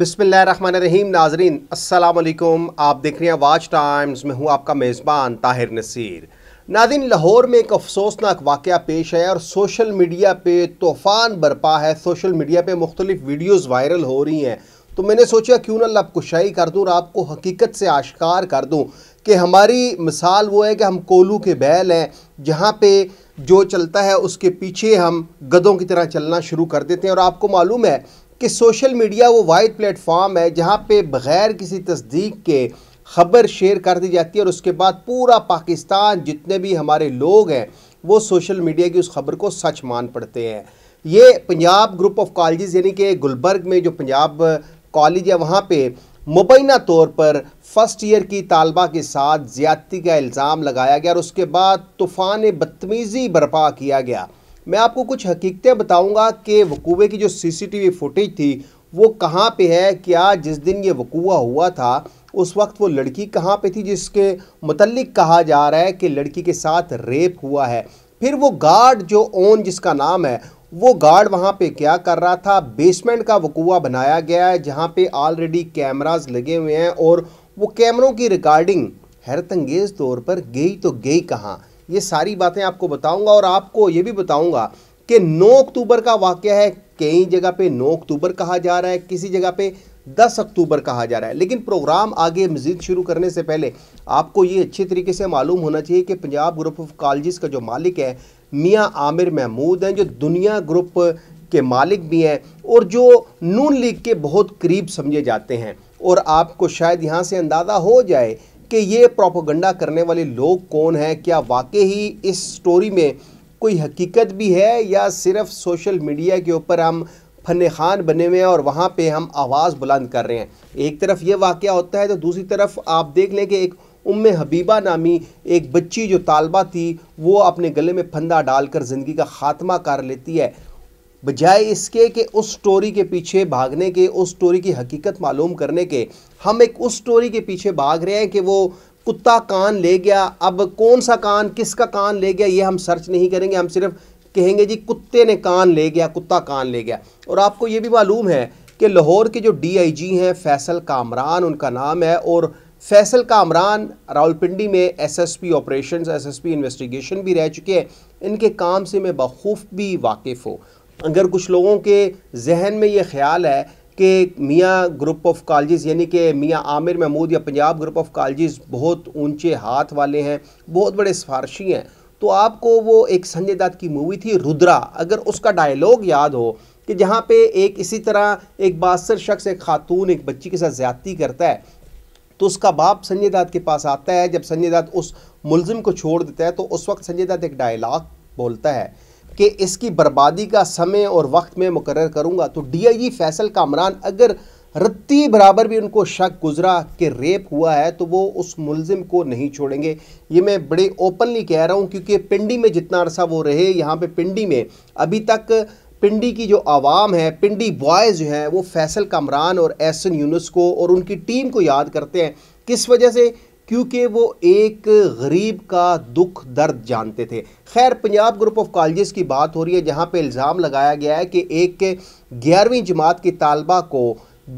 run रहीम नाजरीन असलकुम आप देख रहे हैं वाच टाइम्स में हूँ आपका मेज़बान ताहिर नसीर नादिन लाहौर में एक अफसोसनाक वाक़ पेश है और सोशल मीडिया पर तूफ़ान बरपा है सोशल मीडिया पर मुख्तलिफ़ वीडियोज़ वायरल हो रही हैं तो मैंने सोचा क्यों ना लब कुशाई कर दूँ और आपको हकीकत से आश्कार कर दूँ कि हमारी मिसाल वो है कि हम कोलू के बैल हैं जहाँ पे जो चलता है उसके पीछे हम गदों की तरह चलना शुरू कर देते हैं और आपको मालूम है कि सोशल मीडिया वो वाइड प्लेटफॉर्म है जहाँ पे बग़ैर किसी तस्दीक के ख़बर शेयर कर दी जाती है और उसके बाद पूरा पाकिस्तान जितने भी हमारे लोग हैं वो सोशल मीडिया की उस खबर को सच मान पड़ते हैं ये पंजाब ग्रुप ऑफ कॉलेज यानी कि गुलबर्ग में जो पंजाब कॉलेज है वहाँ पे मुबैना तौर पर फर्स्ट ईयर की तालबा के साथ ज़्यादती का इल्ज़ाम लगाया गया और उसके बाद तूफ़ान बदतमीज़ी बर्पा किया गया मैं आपको कुछ हकीकतें बताऊंगा कि वकूबे की जो सीसीटीवी फुटेज थी वो कहाँ पे है क्या जिस दिन ये वकूआ हुआ था उस वक्त वो लड़की कहाँ पे थी जिसके मतलब कहा जा रहा है कि लड़की के साथ रेप हुआ है फिर वो गार्ड जो ओन जिसका नाम है वो गार्ड वहाँ पे क्या कर रहा था बेसमेंट का वकूवा बनाया गया है जहाँ पे ऑलरेडी कैमराज लगे हुए हैं और वो कैमरों की रिकॉर्डिंग हैरत अंगेज़ तौर पर गई तो गई कहाँ ये सारी बातें आपको बताऊंगा और आपको ये भी बताऊंगा कि 9 अक्टूबर का वाक़ है कई जगह पे 9 अक्टूबर कहा जा रहा है किसी जगह पे 10 अक्टूबर कहा जा रहा है लेकिन प्रोग्राम आगे मजीद शुरू करने से पहले आपको ये अच्छे तरीके से मालूम होना चाहिए कि पंजाब ग्रुप ऑफ कॉलेज़ का जो मालिक है मियाँ आमिर महमूद हैं जो दुनिया ग्रुप के मालिक भी हैं और जो नून लीग के बहुत करीब समझे जाते हैं और आपको शायद यहाँ से अंदाज़ा हो जाए कि ये प्रोपोगंडा करने वाले लोग कौन हैं क्या वाकई ही इस स्टोरी में कोई हकीकत भी है या सिर्फ सोशल मीडिया के ऊपर हम फन खान बने हुए हैं और वहाँ पे हम आवाज़ बुलंद कर रहे हैं एक तरफ ये वाक़ होता है तो दूसरी तरफ आप देख लें कि एक उम हबीबा नामी एक बच्ची जो तालबा थी वो अपने गले में फंदा डालकर ज़िंदगी का ख़ात्मा कर लेती है बजाय इसके कि उस स्टोरी के पीछे भागने के उस स्टोरी की हकीकत मालूम करने के हम एक उस स्टोरी के पीछे भाग रहे हैं कि वो कुत्ता कान ले गया अब कौन सा कान किसका कान ले गया ये हम सर्च नहीं करेंगे हम सिर्फ कहेंगे जी कुत्ते ने कान ले गया कुत्ता कान ले गया और आपको ये भी मालूम है कि लाहौर के जो डीआईजी हैं फैसल कामरान उनका नाम है और फैसल कामरान रावलपिंडी में एसएसपी ऑपरेशंस एसएसपी इन्वेस्टिगेशन भी रह चुके हैं इनके काम से मैं बखूफ भी वाकिफ़ हूँ अगर कुछ लोगों के जहन में ये ख्याल है कि मियाँ ग्रुप ऑफ कॉलेज यानी कि मियाँ आमिर महमूद या पंजाब ग्रुप ऑफ कॉलेज बहुत ऊंचे हाथ वाले हैं बहुत बड़े सिफारशी हैं तो आपको वो एक संजय दत्त की मूवी थी रुद्रा अगर उसका डायलॉग याद हो कि जहाँ पे एक इसी तरह एक बासर शख्स एक खातून एक बच्ची के साथ ज़्यादती करता है तो उसका बाप संजय दत्त के पास आता है जब संजय दत्त उस मुलजिम को छोड़ देता है तो उस वक्त संजय दत्त एक डायलाग बोलता है कि इसकी बर्बादी का समय और वक्त में मुकर करूँगा तो D I G Faisal Kamran अगर रत्ती बराबर भी उनको शक गुजरा कि रेप हुआ है तो वो उस मुलजिम को नहीं छोड़ेंगे ये मैं बड़े ओपनली कह रहा हूँ क्योंकि पिंडी में जितना अरसा वो रहे यहाँ पर पिंडी में अभी तक पिंडी की जो आवाम है पिंडी बॉयज़ जो हैं वो फैसल कामरान और एहसन यूनुस को और उनकी टीम को याद करते हैं किस वजह से क्योंकि वो एक गरीब का दुख दर्द जानते थे खैर पंजाब ग्रुप ऑफ कॉलेजेस की बात हो रही है जहाँ पे इल्ज़ाम लगाया गया है कि एक ग्यारहवीं जमात की तालबा को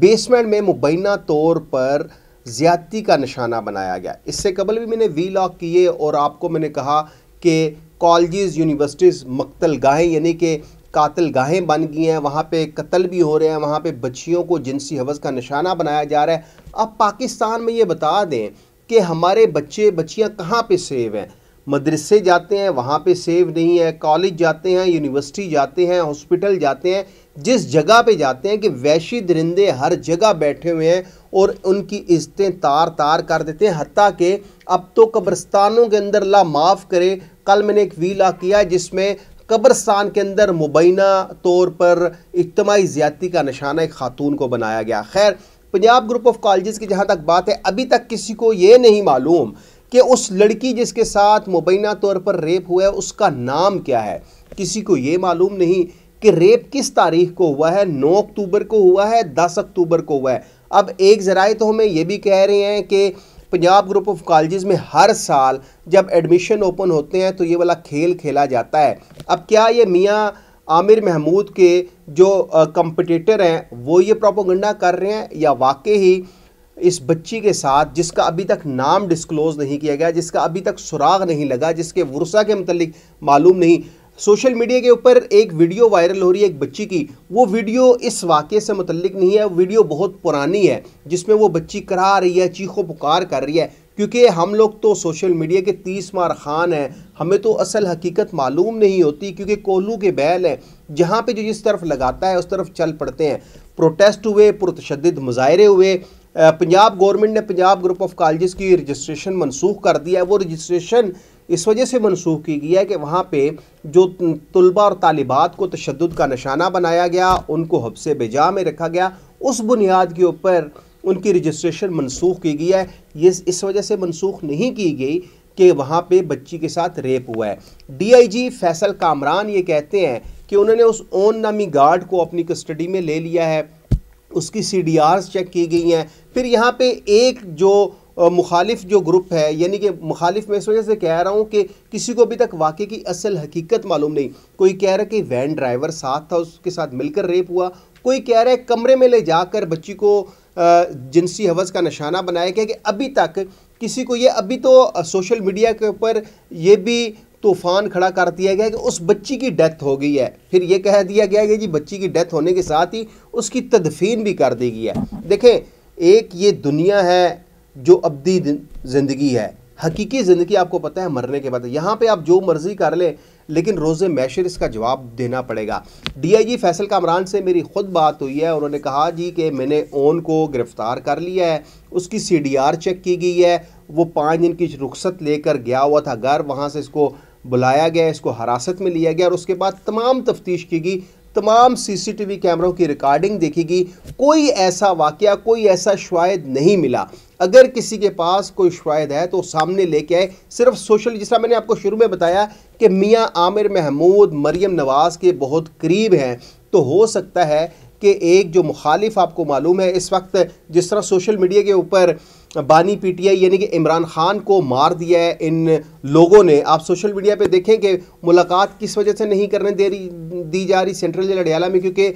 बेसमेंट में मुबैना तौर पर ज़्यादती का निशाना बनाया गया इससे कबल भी मैंने वी लॉक किए और आपको मैंने कहा कि कॉलेज यूनिवर्सिटीज़ मकतल गाहें यानी कि कातल गाहें बन गई हैं वहाँ पे कत्ल भी हो रहे हैं वहाँ पे बच्चियों को जिनसी हवस का निशाना बनाया जा रहा है अब पाकिस्तान में ये बता दें कि हमारे बच्चे बच्चियां कहाँ पे सेव हैं मदरसे जाते हैं वहाँ पे सेव नहीं है कॉलेज जाते हैं यूनिवर्सिटी जाते हैं हॉस्पिटल जाते हैं जिस जगह पे जाते हैं कि वैशी दरिंदे हर जगह बैठे हुए हैं और उनकी इज्जतें तार तार कर देते हैं हती के अब तो कब्रस्तानों के अंदर ला माफ़ करे कल मैंने एक वीला किया जिसमें कब्रस्तान के अंदर मुबैना तौर पर इज्तमाही ज़्यादती का निशाना एक खातून को बनाया गया खैर पंजाब ग्रुप ऑफ कॉलेजेस की जहाँ तक बात है अभी तक किसी को ये नहीं मालूम कि उस लड़की जिसके साथ मुबैना तौर पर रेप हुआ है उसका नाम क्या है किसी को ये मालूम नहीं कि रेप किस तारीख को हुआ है नौ अक्टूबर को हुआ है दस अक्टूबर को हुआ है अब एक ज़राए तो हमें यह भी कह रहे हैं कि पंजाब ग्रुप ऑफ कॉलेजेस में हर साल जब एडमिशन ओपन होते हैं तो ये वाला खेल खेला जाता है अब क्या ये मियाँ आमिर महमूद के जो कंपटीटर हैं वो ये प्रोपोगंडा कर रहे हैं या वाकई ही इस बच्ची के साथ जिसका अभी तक नाम डिस्क्लोज़ नहीं किया गया जिसका अभी तक सुराग नहीं लगा जिसके वर्षा के मतलब मालूम नहीं सोशल मीडिया के ऊपर एक वीडियो वायरल हो रही है एक बच्ची की वो वीडियो इस वाक़े से मतलब नहीं है वीडियो बहुत पुरानी है जिसमें वो बच्ची करा रही है चीखों पुकार कर रही है क्योंकि हम लोग तो सोशल मीडिया के तीस मार खान हैं हमें तो असल हकीकत मालूम नहीं होती क्योंकि कोहलू के बैल हैं जहाँ पे जो जिस तरफ लगाता है उस तरफ चल पड़ते हैं प्रोटेस्ट हुए पुरतशद मुजाहरे हुए पंजाब गवर्नमेंट ने पंजाब ग्रुप ऑफ कॉलेज़ की रजिस्ट्रेशन मनसूख कर दिया है वो रजिस्ट्रेशन इस वजह से मनसूख की गई है कि वहाँ पे जो तलबा और तालिबात को तशद का निशाना बनाया गया उनको हफ्से बेजा में रखा गया उस बुनियाद के ऊपर उनकी रजिस्ट्रेशन मनसूख की गई है ये इस वजह से मनसूख नहीं की गई कि वहाँ पे बच्ची के साथ रेप हुआ है डीआईजी फैसल कामरान ये कहते हैं कि उन्होंने उस ओन नामी गार्ड को अपनी कस्टडी में ले लिया है उसकी सी चेक की गई हैं फिर यहाँ पे एक जो मुखालिफ जो ग्रुप है यानी कि मुखालिफ मैं इस वजह से कह रहा हूँ कि किसी को अभी तक वाकई की असल हकीकत मालूम नहीं कोई कह रहा है कि वैन ड्राइवर साथ था उसके साथ मिलकर रेप हुआ कोई कह रहा है कमरे में ले जाकर बच्ची को जिनसी हवस का निशाना बनाया गया कि अभी तक किसी को ये अभी तो सोशल मीडिया के ऊपर ये भी तूफान खड़ा कर दिया गया कि उस बच्ची की डेथ हो गई है फिर ये कह दिया गया कि जी बच्ची की डेथ होने के साथ ही उसकी तदफीन भी कर दी गई है देखें एक ये दुनिया है जो अबदी ज़िंदगी है हकीकी ज़िंदगी आपको पता है मरने के बाद यहाँ पे आप जो मर्ज़ी कर लें लेकिन रोज़ मैशर इसका जवाब देना पड़ेगा डीआईजी फैसल कामरान से मेरी खुद बात हुई है उन्होंने कहा जी कि मैंने ओन को गिरफ़्तार कर लिया है उसकी सीडीआर चेक की गई है वो पाँच दिन की रुख्सत लेकर गया हुआ था घर वहाँ से इसको बुलाया गया इसको हिरासत में लिया गया और उसके बाद तमाम तफ्तीश की गई तमाम सीसीटीवी कैमरों की रिकॉर्डिंग देखेगी कोई ऐसा वाक़ कोई ऐसा शायद नहीं मिला अगर किसी के पास कोई शायद है तो सामने लेके आए सिर्फ सोशल जिस मैंने आपको शुरू में बताया कि मियाँ आमिर महमूद मरीम नवाज़ के बहुत करीब हैं तो हो सकता है कि एक जो मुखालिफ आपको मालूम है इस वक्त जिस तरह सोशल मीडिया के ऊपर बानी पीटीआई यानी कि इमरान खान को मार दिया है इन लोगों ने आप सोशल मीडिया पे देखें कि मुलाकात किस वजह से नहीं करने दे रही दी जा रही सेंट्रल जेल अडयाला में क्योंकि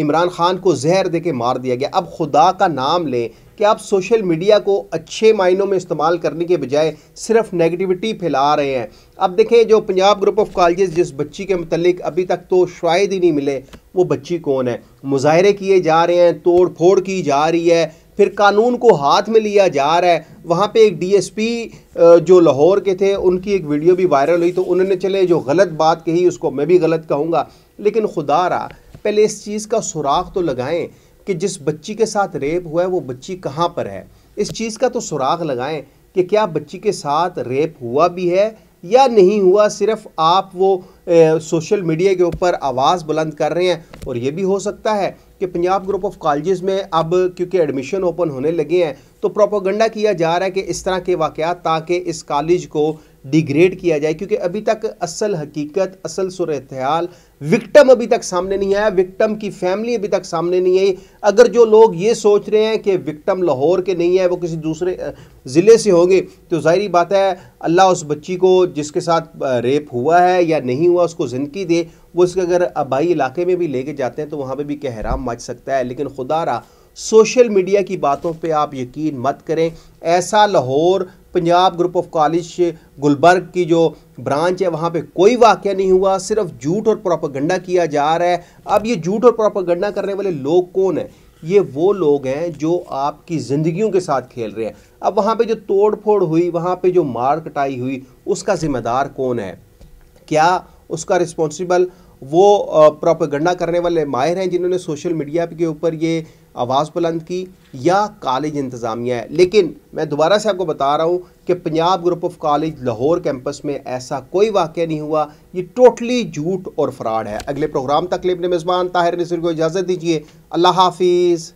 इमरान खान को जहर दे के मार दिया गया अब खुदा का नाम लें कि आप सोशल मीडिया को अच्छे मायनों में इस्तेमाल करने के बजाय सिर्फ नेगेटिविटी फैला रहे हैं अब देखें जो पंजाब ग्रुप ऑफ कॉलेज जिस बच्ची के मतलब अभी तक तो शायद ही नहीं मिले वो बच्ची कौन है मुजाहरे किए जा रहे हैं तोड़ फोड़ की जा रही है फिर कानून को हाथ में लिया जा रहा है वहाँ पे एक डीएसपी जो लाहौर के थे उनकी एक वीडियो भी वायरल हुई तो उन्होंने चले जो गलत बात कही उसको मैं भी गलत कहूँगा लेकिन खुदा रहा पहले इस चीज़ का सुराख तो लगाएं कि जिस बच्ची के साथ रेप हुआ है वो बच्ची कहाँ पर है इस चीज़ का तो सुराख लगाएँ कि क्या बच्ची के साथ रेप हुआ भी है या नहीं हुआ सिर्फ आप वो ए, सोशल मीडिया के ऊपर आवाज़ बुलंद कर रहे हैं और ये भी हो सकता है कि पंजाब ग्रुप ऑफ कॉलेजेस में अब क्योंकि एडमिशन ओपन होने लगे हैं तो प्रोपोगंडा किया जा रहा है कि इस तरह के वाकत ताकि इस कॉलेज को डिग्रेड किया जाए क्योंकि अभी तक असल हकीकत असल सूरत हाल विक्टम अभी तक सामने नहीं आया विक्टम की फैमिली अभी तक सामने नहीं आई अगर जो लोग ये सोच रहे हैं कि विक्टम लाहौर के नहीं है वो किसी दूसरे ज़िले से होंगे तो ज़ाहरी बात है अल्लाह उस बच्ची को जिसके साथ रेप हुआ है या नहीं हुआ उसको ज़िंदगी दे वो इसके अगर आबाई इलाके में भी लेके जाते हैं तो वहाँ पर भी कहराम मच सकता है लेकिन खुदा रहा सोशल मीडिया की बातों पे आप यकीन मत करें ऐसा Lahore Punjab group of college Gulberg की जो ब्रांच है वहाँ पे कोई वाक़ नहीं हुआ सिर्फ झूठ और प्रोपागंडा किया जा रहा है अब ये झूठ और प्रोपागंडा करने वाले लोग कौन हैं ये वो लोग हैं जो आपकी ज़िंदगियों के साथ खेल रहे हैं अब वहाँ पे जो तोड़ फोड़ हुई वहाँ पे जो मार कटाई हुई उसका ज़िम्मेदार कौन है क्या उसका रिस्पॉन्सिबल वो प्रोपागंडा करने वाले माहिर हैं जिन्होंने सोशल मीडिया के ऊपर ये आवाज़ बुलंद की या कॉलेज इंतज़ामिया है लेकिन मैं दोबारा से आपको बता रहा हूँ कि Punjab group of college Lahore campus में ऐसा कोई वाक़ नहीं हुआ ये टोटली झूठ और फ्रॉड है अगले प्रोग्राम तक अपने मेज़बान ताहिर नसर को इजाज़त दीजिए अल्लाह हाफिज़